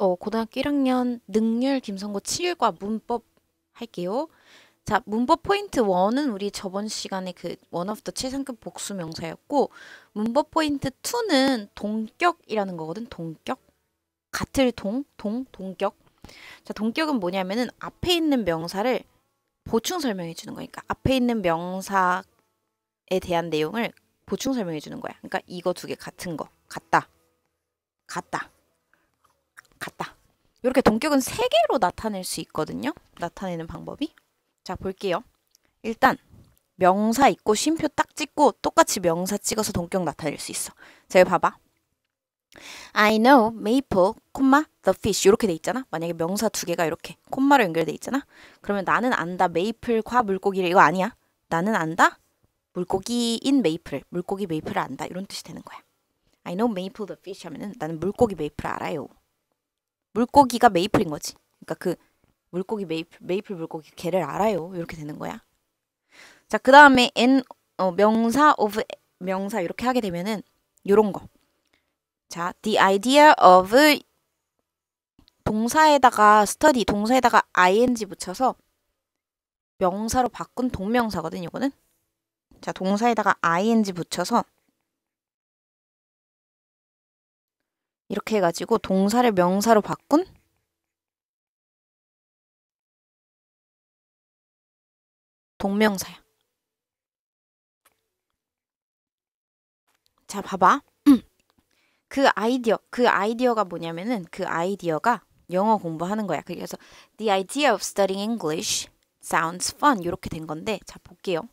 어, 고등학교 1학년 능률 김성고 7일과 문법 할게요. 자, 문법 포인트 1은 우리 저번 시간에 그 원어부터 최상급 복수 명사였고 문법 포인트 2는 동격이라는 거거든. 동격. 같을 동, 동, 동격. 자, 동격은 뭐냐면은 앞에 있는 명사를 보충 설명해 주는 거니까 앞에 있는 명사에 대한 내용을 보충 설명해 주는 거야. 그러니까 이거 두 개 같은 거. 같다. 같다. 같다. 이렇게 동격은 세 개로 나타낼 수 있거든요. 나타내는 방법이. 자, 볼게요. 일단 명사 있고 쉼표 딱 찍고 똑같이 명사 찍어서 동격 나타낼 수 있어. 제가 봐봐. I know maple, 콤마, the fish 이렇게 돼 있잖아. 만약에 명사 두 개가 이렇게 콤마로 연결돼 있잖아. 그러면 나는 안다 메이플 과 물고기를 이거 아니야. 나는 안다 물고기인 메이플, 물고기 메이플을 안다 이런 뜻이 되는 거야. I know maple the fish 하면은 나는 물고기 메이플 알아요. 물고기가 메이플인 거지. 그러니까 그 물고기 메이플, 메이플 물고기 개를 알아요. 이렇게 되는 거야. 자, 그 다음에 n 어, 명사 of 명사 이렇게 하게 되면은 요런 거. 자, the idea of 동사에다가 study 동사에다가 ing 붙여서 명사로 바꾼 동명사거든 요거는. 자, 동사에다가 ing 붙여서 이렇게 해가지고 동사를 명사로 바꾼 동명사야. 자, 봐봐. 음. 그 아이디어, 그 아이디어가 뭐냐면은 그 아이디어가 영어 공부하는 거야. 그래서 the idea of studying English sounds fun 이렇게 된 건데 자 볼게요.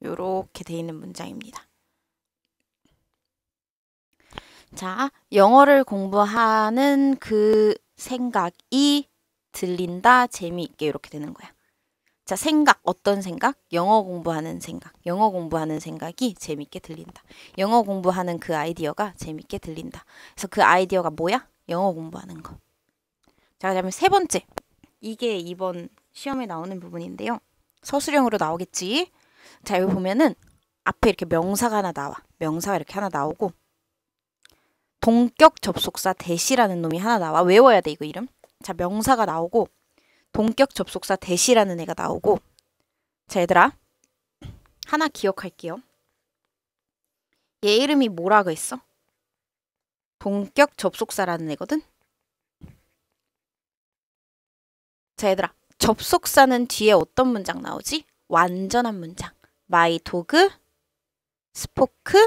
이렇게 돼 있는 문장입니다. 자, 영어를 공부하는 그 생각이 들린다, 재미있게 이렇게 되는 거야. 자, 생각, 어떤 생각? 영어 공부하는 생각. 영어 공부하는 생각이 재미있게 들린다. 영어 공부하는 그 아이디어가 재미있게 들린다. 그래서 그 아이디어가 뭐야? 영어 공부하는 거. 자, 그다음에 세 번째. 이게 이번 시험에 나오는 부분인데요. 서술형으로 나오겠지. 자, 여기 보면은 앞에 이렇게 명사가 하나 나와. 명사가 이렇게 하나 나오고 동격 접속사 대시라는 놈이 하나 나와. 외워야 돼, 이거 이름. 자, 명사가 나오고 동격 접속사 대시라는 애가 나오고 자, 얘들아. 하나 기억할게요. 얘 이름이 뭐라고 했어? 동격 접속사라는 애거든? 자, 얘들아. 접속사는 뒤에 어떤 문장 나오지? 완전한 문장. 마이 d 그 스포크,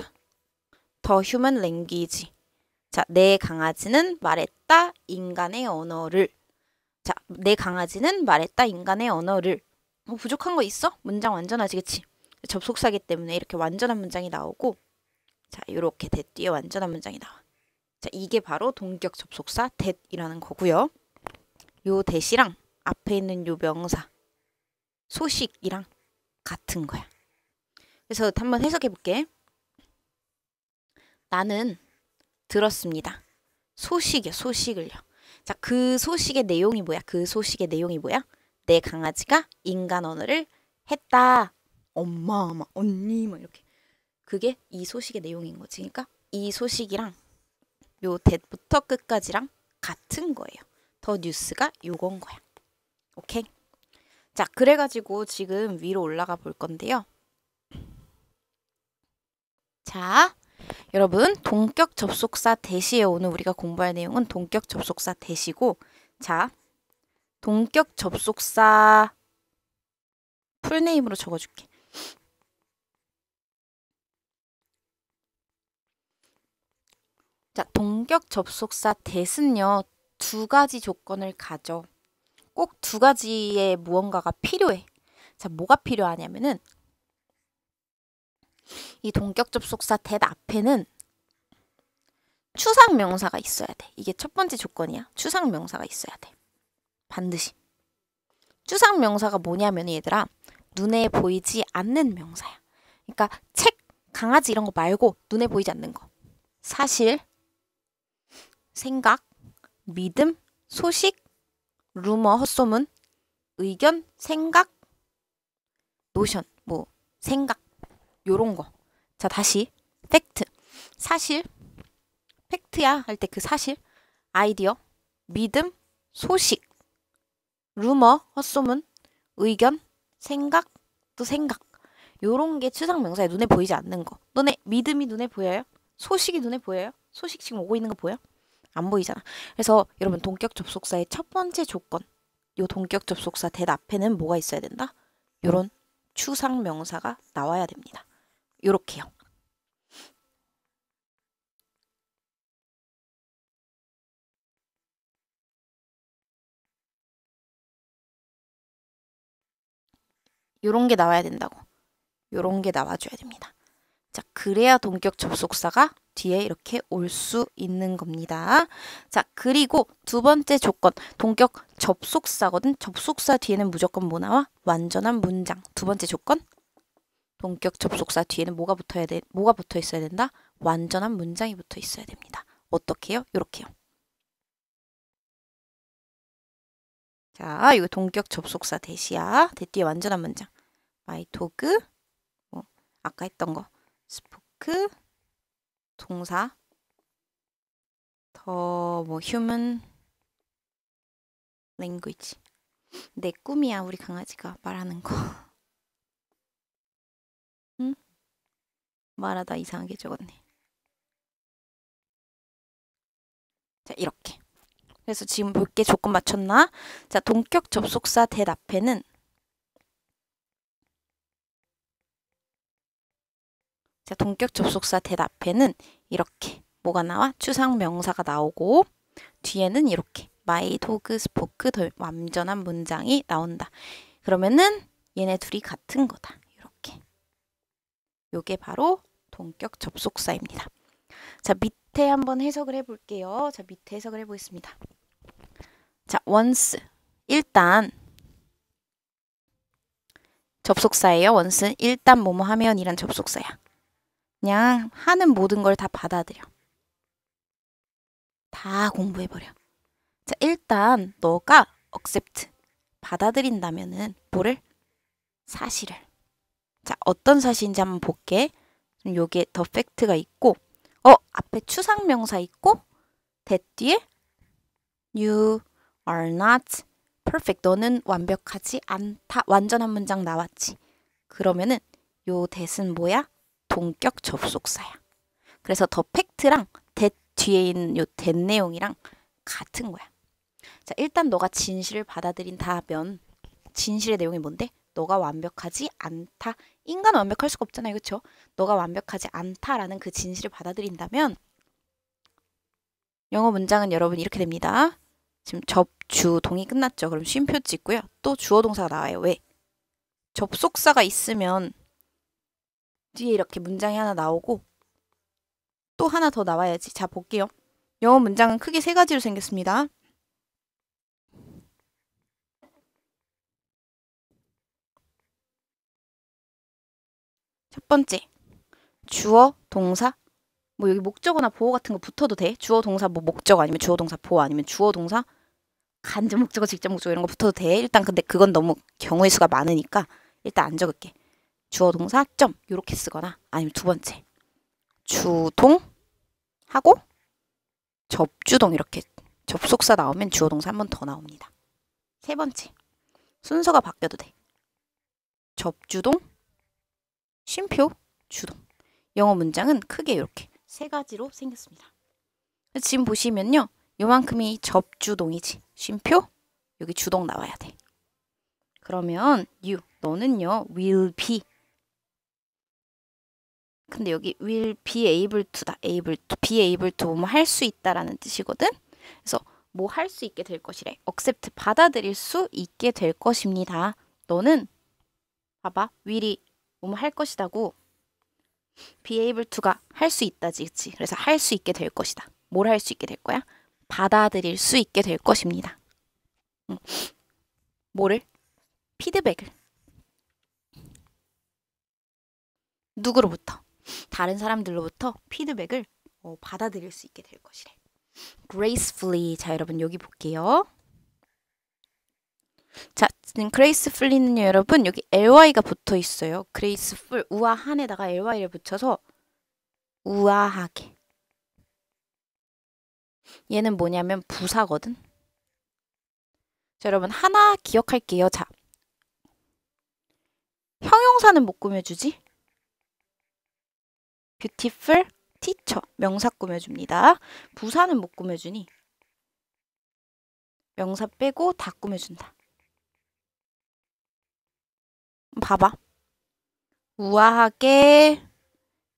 더 휴먼 랭귀지. 자, 내 강아지는 말했다 인간의 언어를. 자, 내 강아지는 말했다 인간의 언어를. 뭐 부족한 거 있어? 문장 완전하시겠지? 접속사기 때문에 이렇게 완전한 문장이 나오고 자, 이렇게 t 뒤에 완전한 문장이 나와. 자, 이게 바로 동격 접속사 t 이라는 거고요. 요 t 시랑 앞에 있는 요 명사 소식이랑 같은 거야. 그래서 한번 해석해 볼게. 나는 들었습니다. 소식이요, 소식을요. 자, 그 소식의 내용이 뭐야? 그 소식의 내용이 뭐야? 내 강아지가 인간 언어를 했다. 엄마, 엄마, 언니, 뭐 이렇게. 그게 이 소식의 내용인 거지. 그러니까 이 소식이랑 요 대부터 끝까지랑 같은 거예요. 더 뉴스가 요건 거야. 오케이? 자, 그래가지고 지금 위로 올라가 볼 건데요. 자, 여러분, 동격 접속사 대시에 오늘 우리가 공부할 내용은 동격 접속사 대시고, 자, 동격 접속사 풀네임으로 적어줄게. 자, 동격 접속사 대신요, 두 가지 조건을 가져. 꼭 두 가지의 무언가가 필요해. 자, 뭐가 필요하냐면은 이 동격 접속사 대 앞에는 추상 명사가 있어야 돼. 이게 첫 번째 조건이야. 추상 명사가 있어야 돼. 반드시. 추상 명사가 뭐냐면 얘들아 눈에 보이지 않는 명사야. 그러니까 책, 강아지 이런 거 말고 눈에 보이지 않는 거. 사실, 생각, 믿음, 소식, 루머, 헛소문, 의견, 생각, 노션, 뭐 생각, 요런 거. 자, 다시. 팩트. 사실. 팩트야 할 때 그 사실. 아이디어. 믿음. 소식. 루머. 헛소문. 의견. 생각. 또 생각. 요런 게 추상 명사에 눈에 보이지 않는 거. 너네 믿음이 눈에 보여요? 소식이 눈에 보여요? 소식 지금 오고 있는 거 보여? 안 보이잖아. 그래서 여러분 동격 접속사의 첫 번째 조건. 요 동격 접속사 대답에는 뭐가 있어야 된다? 요런 추상 명사가 나와야 됩니다. 요렇게요. 요런 게 나와야 된다고. 요런 게 나와줘야 됩니다. 자, 그래야 동격 접속사가 뒤에 이렇게 올 수 있는 겁니다. 자, 그리고 두 번째 조건, 동격 접속사거든. 접속사 뒤에는 무조건 뭐 나와? 완전한 문장. 두 번째 조건, 본격 접속사 뒤에는 뭐가 붙어야 돼? 뭐가 붙어 있어야 된다? 완전한 문장이 붙어 있어야 됩니다. 어떻게요? 이렇게요. 자, 이거 동격 접속사 대시야. 대띠의 완전한 문장. 마이 도그 뭐 아까 했던 거. 스포크 동사 더 뭐 휴먼 랭귀지. 내 꿈이야, 우리 강아지가 말하는 거. 말하다 이상하게 적었네. 자, 이렇게. 그래서 지금 몇개 조건 맞췄나? 자, 동격 접속사 대답에는 자, 동격 접속사 대답에는 이렇게 뭐가 나와? 추상 명사가 나오고 뒤에는 이렇게 마이 도그 스포크 더 완전한 문장이 나온다. 그러면은 얘네 둘이 같은 거다. 이렇게. 요게 바로 동격 접속사입니다. 자, 밑에 한번 해석을 해볼게요. 자, 밑에 해석을 해보겠습니다. 자, once. 일단 접속사예요. o n c e 일단 뭐뭐 하면이란 접속사야. 그냥 하는 모든 걸 다 받아들여. 다 공부해버려. 자, 일단 너가 accept, 받아들인다면은 뭐를? 사실을. 자, 어떤 사실인지 한번 볼게. 요게 더 팩트가 있고 어 앞에 추상명사 있고 that 뒤에 you are not perfect 너는 완벽하지 않다 완전한 문장 나왔지 그러면은 요 that은 뭐야 동격 접속사야 그래서 더 팩트랑 that 뒤에 있는 요 that 내용이랑 같은 거야 자 일단 너가 진실을 받아들인다면 진실의 내용이 뭔데 너가 완벽하지 않다. 인간 완벽할 수가 없잖아요. 그쵸 너가 완벽하지 않다라는 그 진실을 받아들인다면 영어 문장은 여러분 이렇게 됩니다. 지금 접주동이 끝났죠. 그럼 쉼표 찍고요. 또 주어 동사가 나와요. 왜? 접속사가 있으면 뒤에 이렇게 문장이 하나 나오고 또 하나 더 나와야지. 자, 볼게요. 영어 문장은 크게 세 가지로 생겼습니다. 첫 번째, 주어, 동사, 뭐 여기 목적어나 보호 같은 거 붙어도 돼. 주어, 동사, 뭐 목적 어 아니면 주어, 동사, 보호 아니면 주어, 동사, 간접 목적어, 직접 목적어 이런 거 붙어도 돼. 일단 근데 그건 너무 경우의 수가 많으니까 일단 안 적을게. 주어, 동사, 점 이렇게 쓰거나 아니면 두 번째, 주동 하고 접주동 이렇게 접속사 나오면 주어, 동사 한 번 더 나옵니다. 세 번째, 순서가 바뀌어도 돼. 접주동, 쉼표, 주동. 영어 문장은 크게 이렇게 세 가지로 생겼습니다. 지금 보시면요. 요만큼이 접주동이지. 쉼표, 여기 주동 나와야 돼. 그러면 you, 너는요. will be. 근데 여기 will be able to다. able to, be able to 뭐 할 수 있다라는 뜻이거든. 그래서 뭐 할 수 있게 될 것이래. accept 받아들일 수 있게 될 것입니다. 너는 봐봐. will이 뭐뭐 할 것이다고 be a b l 가할 수 있다지 그치 그래서 할 수 있게 될 것이다 뭘 할 수 있게 될 거야 받아들일 수 있게 될 것입니다 응. 뭐를 피드백을 누구로부터 다른 사람들로부터 피드백을 어, 받아들일 수 있게 될 것이래 gracefully 자 여러분 여기 볼게요 자, 지금 그레이스풀리는요, 여러분. 여기 ly가 붙어 있어요. 그레이스풀, 우아한에다가 ly를 붙여서 우아하게. 얘는 뭐냐면 부사거든. 자, 여러분. 하나 기억할게요. 자. 형용사는 못 뭐 꾸며주지? beautiful teacher. 명사 꾸며줍니다. 부사는 못 뭐 꾸며주니? 명사 빼고 다 꾸며준다. 봐봐. 우아하게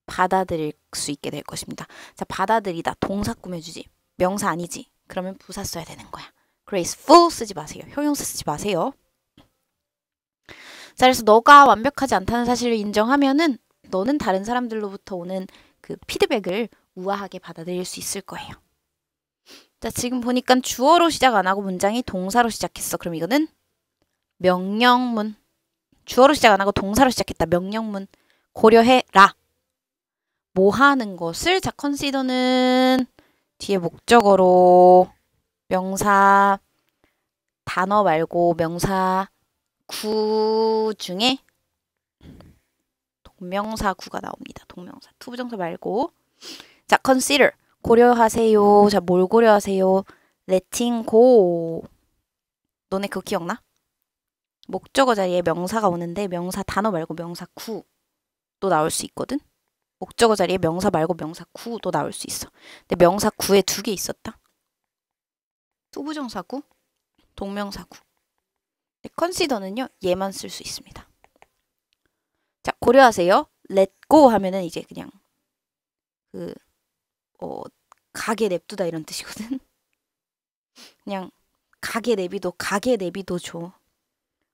받아들일 수 있게 될 것입니다. 자, 받아들이다. 동사 꾸며주지. 명사 아니지. 그러면 부사 써야 되는 거야. graceful 쓰지 마세요. 효용사 쓰지 마세요. 자, 그래서 너가 완벽하지 않다는 사실을 인정하면은 너는 다른 사람들로부터 오는 그 피드백을 우아하게 받아들일 수 있을 거예요. 자, 지금 보니까 주어로 시작 안 하고 문장이 동사로 시작했어. 그럼 이거는 명령문. 주어로 시작 안 하고 동사로 시작했다. 명령문 고려해라. 뭐 하는 것을 자 컨시더는 뒤에 목적어로 명사 단어 말고 명사 구 중에 동명사 구가 나옵니다. 동명사 투부정사 말고 자 consider 고려하세요. 자 뭘 고려하세요? letting go 너네 그거 기억나? 목적어 자리에 명사가 오는데 명사 단어 말고 명사 구도 나올 수 있거든. 목적어 자리에 명사 말고 명사 구도 나올 수 있어. 근데 명사 구에 두 개 있었다. 투부정사구, 동명사구. 컨시더는요. 얘만 쓸 수 있습니다. 자, 고려하세요. let go 하면은 이제 그냥 그 어, 가게 냅두다 이런 뜻이거든. 그냥 가게 내비도 가게 내비도 줘.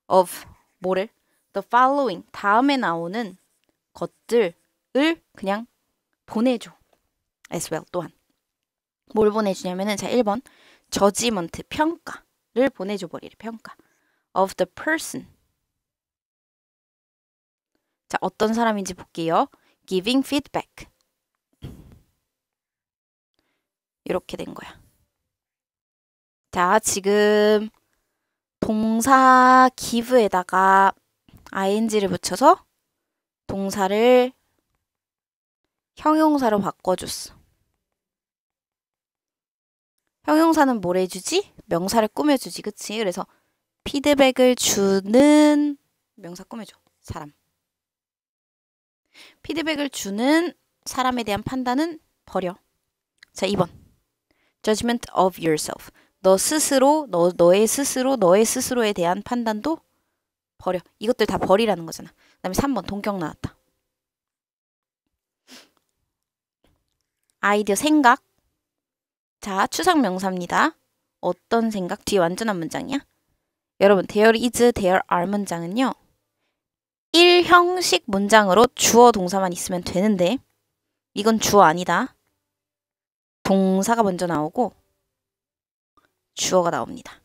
of 뭐를 the following 다음에 나오는 것들을 그냥 보내줘. as well 또한 뭘 보내주냐면은 자 1번 저지먼트 평가를 보내줘 버리래 평가 of the person 자 어떤 사람인지 볼게요 giving feedback 이렇게 된 거야 자 지금 동사 give에다가 ing를 붙여서 동사를 형용사로 바꿔줬어. 형용사는 뭘 해주지? 명사를 꾸며주지, 그치? 그래서 피드백을 주는 명사 꾸며줘, 사람. 피드백을 주는 사람에 대한 판단은 버려. 자, 2번. Judgment of yourself. 너 스스로 너 너의 스스로 너의 스스로에 대한 판단도 버려. 이것들 다 버리라는 거잖아. 그다음에 3번 동격 나왔다. 아이디어 생각. 자, 추상 명사입니다. 어떤 생각? 뒤에 완전한 문장이야. 여러분, there is, there are 문장은요. 1형식 문장으로 주어 동사만 있으면 되는데 이건 주어 아니다. 동사가 먼저 나오고 주어가 나옵니다.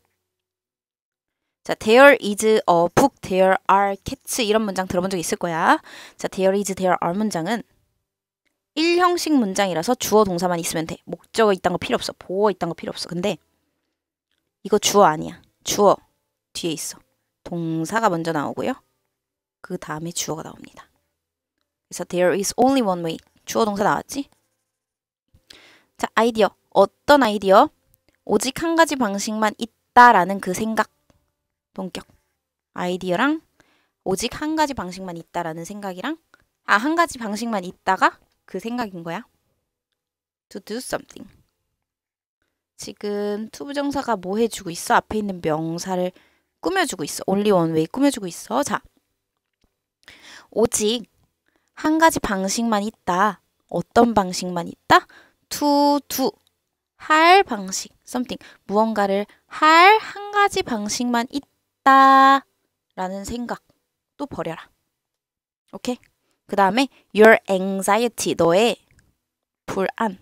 자, there is a book, there are cats 이런 문장 들어본 적 있을 거야. 자, there is, there are 문장은 일형식 문장이라서 주어 동사만 있으면 돼. 목적어 있단 거 필요 없어. 보어 있단 거 필요 없어. 근데 이거 주어 아니야. 주어 뒤에 있어. 동사가 먼저 나오고요. 그 다음에 주어가 나옵니다. 그래서 there is only one way. 주어 동사 나왔지? 자, 아이디어. 어떤 아이디어? 오직 한 가지 방식만 있다라는 그 생각 동격 아이디어랑 오직 한 가지 방식만 있다라는 생각이랑 아 한 가지 방식만 있다가 그 생각인 거야. To do something. 지금 투부정사가 뭐 해주고 있어? 앞에 있는 명사를 꾸며주고 있어. only one way 꾸며주고 있어. 자, 오직 한 가지 방식만 있다. 어떤 방식만 있다? to do 할 방식, something, 무언가를 할 한 가지 방식만 있다 라는 생각도 버려라. 오케이? 그 다음에 your anxiety, 너의 불안.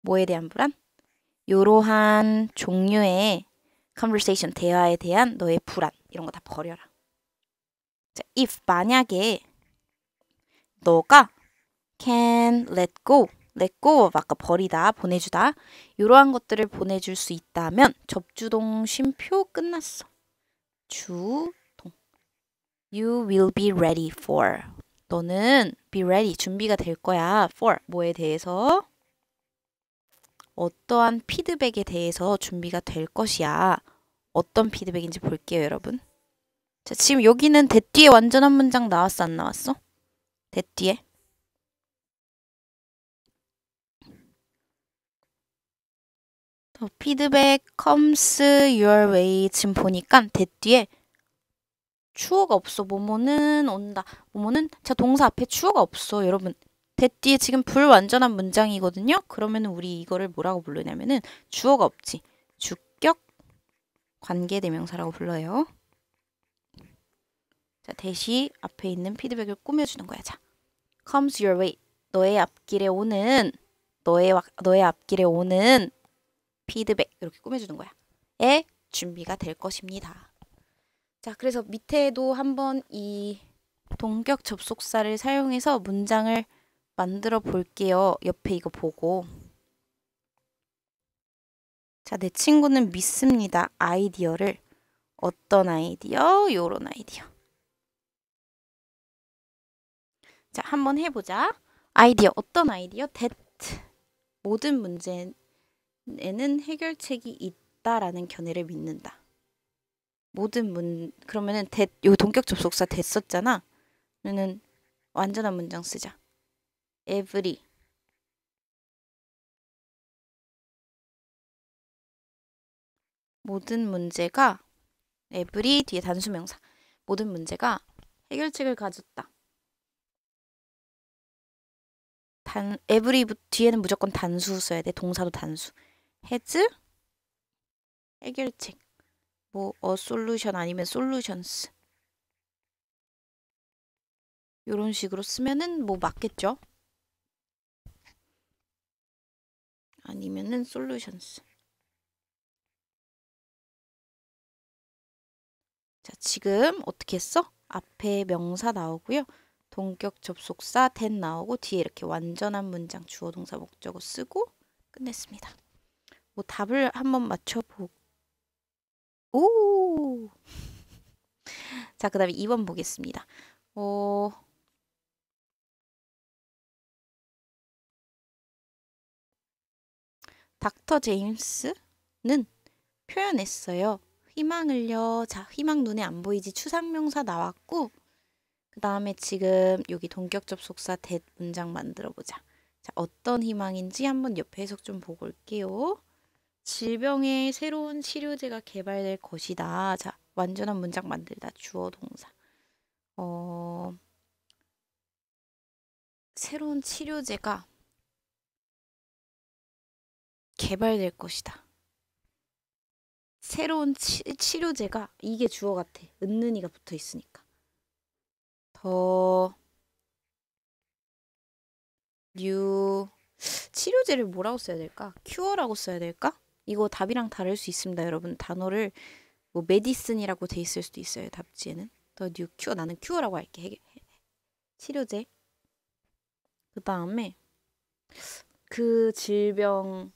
뭐에 대한 불안? 이러한 종류의 conversation, 대화에 대한 너의 불안 이런 거 다 버려라. 자, if 만약에 너가 can let go 냈고 아까 버리다 보내주다 이러한 것들을 보내줄 수 있다면 접주동 쉼표 끝났어. 주동 You will be ready for 너는 be ready 준비가 될 거야 for 뭐에 대해서 어떠한 피드백에 대해서 준비가 될 것이야. 어떤 피드백인지 볼게요, 여러분. 자, 지금 여기는 대 뒤에 완전한 문장 나왔어, 안 나왔어? 대 뒤에. 피드백 comes your way 지금 보니까 대 뒤에 추어가 없어. 뭐뭐는 온다. 뭐뭐는 자 동사 앞에 추어가 없어. 여러분 대 뒤에 지금 불완전한 문장이거든요. 그러면 우리 이거를 뭐라고 부르냐면은 주어가 없지. 주격 관계대명사라고 불러요. 자 대시 앞에 있는 피드백을 꾸며주는 거야. 자 comes your way 너의 앞길에 오는 너의 너의 앞길에 오는 피드백 이렇게 꾸며주는 거야. 에 준비가 될 것입니다. 자, 그래서 밑에도 한번 이 동격 접속사를 사용해서 문장을 만들어 볼게요. 옆에 이거 보고. 자, 내 친구는 믿습니다. 아이디어를. 어떤 아이디어? 요런 아이디어. 자, 한번 해보자. 아이디어. 어떤 아이디어? that. 모든 문제, 는 에는 해결책이 있다라는 견해를 믿는다. 모든 문 그러면은 됐, 요 동격 접속사 됐었잖아. 그러면은 완전한 문장 쓰자. every 모든 문제가 every 뒤에 단수명사 모든 문제가 해결책을 가졌다. 단 every 뒤에는 무조건 단수 써야 돼. 동사도 단수. 해즈 해결책 뭐 어 솔루션 아니면 솔루션스 이런 식으로 쓰면은 뭐 맞겠죠? 아니면은 솔루션스 자 지금 어떻게 했어? 앞에 명사 나오고요. 동격 접속사 된 나오고 뒤에 이렇게 완전한 문장 주어 동사 목적어 쓰고 끝냈습니다. 뭐 답을 한번 맞춰보고 자, 그 다음에 2번 보겠습니다. 어... 닥터 제임스는 표현했어요. 희망을요. 자, 희망 눈에 안 보이지 추상명사 나왔고 그 다음에 지금 여기 동격 접속사 대 문장 만들어 보자. 자, 어떤 희망인지 한번 옆에 해석 좀 보고 올게요. 질병의 새로운 치료제가 개발될 것이다. 자, 완전한 문장 만들다. 주어 동사. 어, 새로운 치료제가 개발될 것이다. 새로운 치, 치료제가 이게 주어 같아. 은는이가 붙어 있으니까. 더 뉴 치료제를 뭐라고 써야 될까? 큐어라고 써야 될까? 이거 답이랑 다를 수 있습니다, 여러분. 단어를 뭐 메디슨이라고 돼 있을 수도 있어요. 답지에는 더 뉴 큐어 나는 큐어라고 할게. 해, 해, 치료제. 그 다음에 그 질병의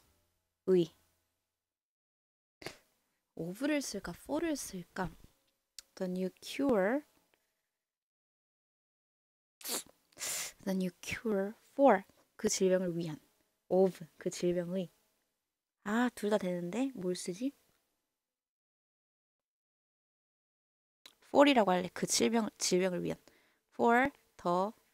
오브를 쓸까, 포를 쓸까? The new cure. The new cure for 그 질병을 위한 of 그 질병의 아, 둘 다 되는데? 뭘 쓰지? 4이라고 할래. 그 질병, 질병을 위한. 4, 더,